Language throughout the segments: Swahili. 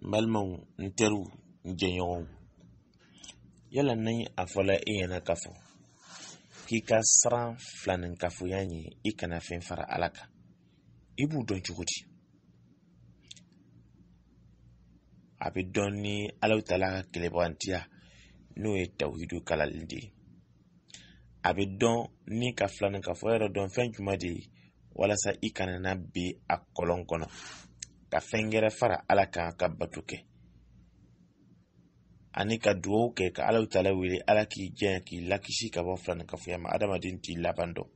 malimi n-tɛri o n-jɛnyɛŋɔ yɛla n niŋ afɔla n e yɛna kafɔ ka yi ka siraŋ fulanin kafɔ i kana fɛn fara ala kan i b'u dɔn cogo di a bɛ dɔn ni alahu tala ka kɛlɛbagantiya n'o ye tawhidu kalali de ye a bɛ dɔn ni ka filanin kafɔya yɛrɛ dɔn fɛn juma de ye walasa i kana na be a kɔlɔn kɔnɔ ka fɛn fara ala kan ka bato kɛ ani ka dugawu kɛ ka alaw tala wele ala k'i jɛn k'i lakisi ka bɔ filani kafoya ma adamaden t'i laban dɔn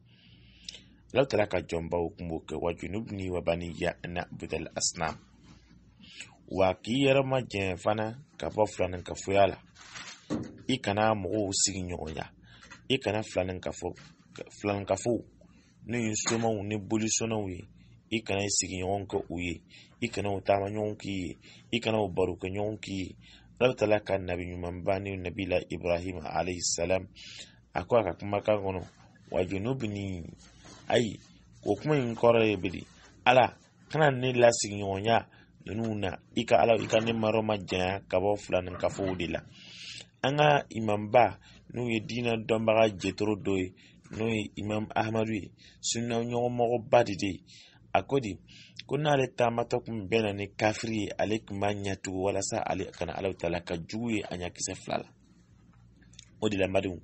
alaw tala ka jɔnbaw kun b'o kɛ wa junubni wa baniya na budal asnam wa k'i yɛrɛ ma jɛn fana ka bɔ filani kafoya la i kana mɔgɔw sigi ɲɔgɔnya i kana filani kafo filani kafo n'o ye somaw ni bolisɔnnaw ye i kana i sigi ɲɔgɔn kɛ u ye i kana o taama ɲɔgɔn k'i ye i kana o baro kɛ ɲɔgɔn k'i ye ala tala ka nabi ɲuman bannen nabila ibrahima alayhi salam a ko a ka kumakan kɔnɔ wa junubini ayi o kuma in kɔrɔ ye bidi ala kana ne lasigiɲɔgɔnya ninnu na i ka ala i ka ne marɔ ma janya ka bɔ filanin kafow de la an ka imamba n'u ye diinɛ dɔnbaga jɛtoro dɔ ye n'o ye imam ahamadu ye sunna ɲɔgɔnmɔgɔba de de ye a ko di ko n'ale taamata kun bɛnna ni kafiri ye ale kun b'a ɲɛtugu walasa ale kana ala ta ka jugu ye a ɲakisɛ fila la o de lamadenw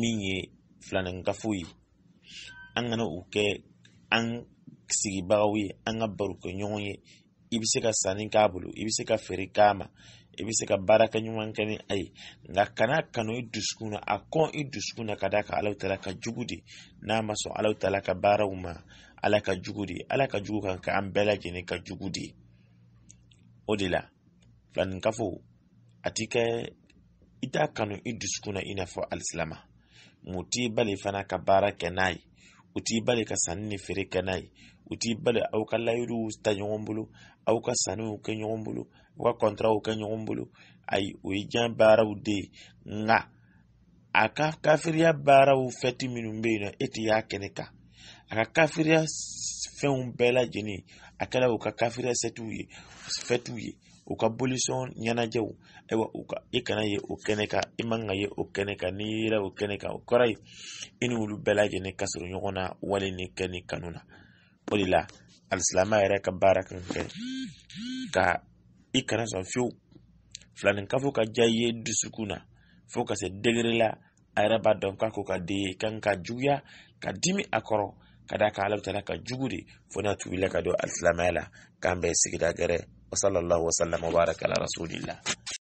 min ye filaninkafow ye an kana u kɛ an sigibagaw ye an ka barokɛ ɲɔgɔn ye i be se ka sanni k'a bolo i be se ka feere k'a ma i be se ka baarakɛ ɲuman kɛ ni a ye nka kana kanu i dusukun na a kɔn i dusukun na ka d'a kan alaw taala ka jugu de n'a ma sɔn alaw tala ka baaraw ma ala ka jugu de ala ka jugu kan ka an bɛɛ lajɛlen ka jugu de o de la filanin kafo a ti kɛ i t'a kanu i dusukun na i n'a fɔ alisilama mun t'i bali fana ka baara kɛ n'a ye u t'i bali ka sanni ni feere kɛ n'a ye u t'i bali aw ka layiduw ta ɲɔgɔn bolo aw ka sanniw kɛ ɲɔgɔn bolo aw ka kɔntaraw kɛ ɲɔgɔn bolo ayi o ye diɲɛ baaraw de ye nka a ka kafiriya baaraw fɛti minnu bɛ yen nɔ e tɛ y'a kɛnɛ kan a ka kafiriya fɛnw bɛɛ lajɛlen a kɛra u ka kafiriya sɛtiw ye fɛtiw ye u ka bolisɔn ɲɛnajɛw ayiwa u ka i kana ye o kɛnɛ kan i man ka ye o kɛnɛ kan n'i yera o kɛnɛ kan o kɔrɔ ye i ni olu bɛɛ lajɛlen ka surun ɲɔgɔn na wali ni kɛ ni kanu na o de la alisilama yɛrɛ ka baara kan kɛ ka i kana sɔn fiyewu filanin kafo ka diya i ye dusukun na fo ka se degere la a yɛrɛ b'a dɔn k'a ko ka di i ye kan ka juguya ka dimi a kɔrɔ ka da ka halabtala ka jugu de fo n'a tubila ka don alisilamaya la k'an bɛ sigida gɛrɛ wa sallallahu wabaraka sallam ala rasulillah